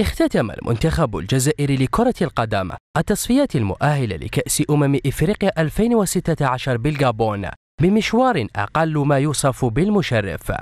اختتم المنتخب الجزائري لكرة القدم التصفيات المؤهلة لكأس أمم إفريقيا 2016 بالغابون بمشوار أقل ما يوصف بالمشرف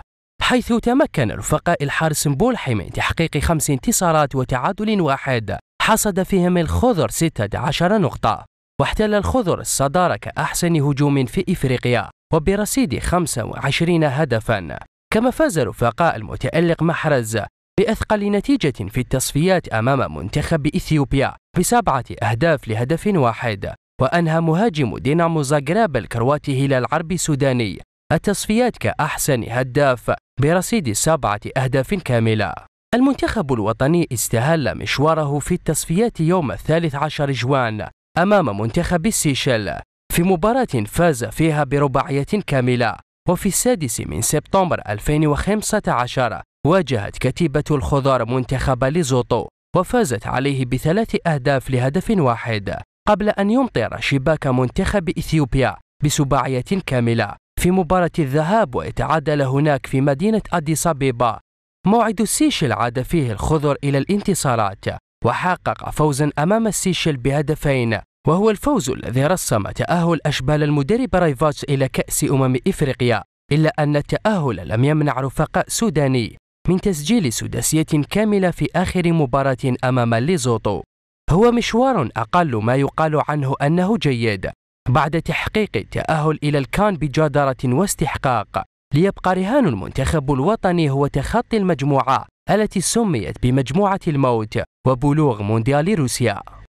حيث تمكن رفقاء الحارس بولحي من تحقيق خمس انتصارات وتعادل واحد حصد فيهم الخضر 16 نقطة واحتل الخضر الصدارة كأحسن هجوم في إفريقيا وبرصيد 25 هدفا كما فاز رفقاء المتألق محرز بأثقل نتيجة في التصفيات أمام منتخب إثيوبيا بسبعة أهداف لهدف واحد وأنهى مهاجم دينامو زاغراب الكرواتي هلال عربي السوداني التصفيات كأحسن هداف برصيد سبعة أهداف كاملة المنتخب الوطني استهل مشواره في التصفيات يوم الثالث عشر جوان أمام منتخب السيشل في مباراة فاز فيها برباعية كاملة وفي السادس من سبتمبر 2015 واجهت كتيبة الخضار منتخب ليزوتو وفازت عليه بثلاث أهداف لهدف واحد قبل أن يمطر شباك منتخب إثيوبيا بسباعية كاملة في مباراة الذهاب ويتعادل هناك في مدينة أديس أبيبا موعد السيشل عاد فيه الخضر إلى الانتصارات وحقق فوزا أمام السيشل بهدفين وهو الفوز الذي رسم تأهل أشبال المدرب رايفاتس إلى كأس أمم إفريقيا إلا أن التأهل لم يمنع رفقاء سوداني من تسجيل سداسية كاملة في آخر مباراة أمام ليزوتو هو مشوار أقل ما يقال عنه أنه جيد بعد تحقيق التأهل إلى الكان بجدارة واستحقاق ليبقى رهان المنتخب الوطني هو تخطي المجموعة التي سميت بمجموعة الموت وبلوغ مونديال روسيا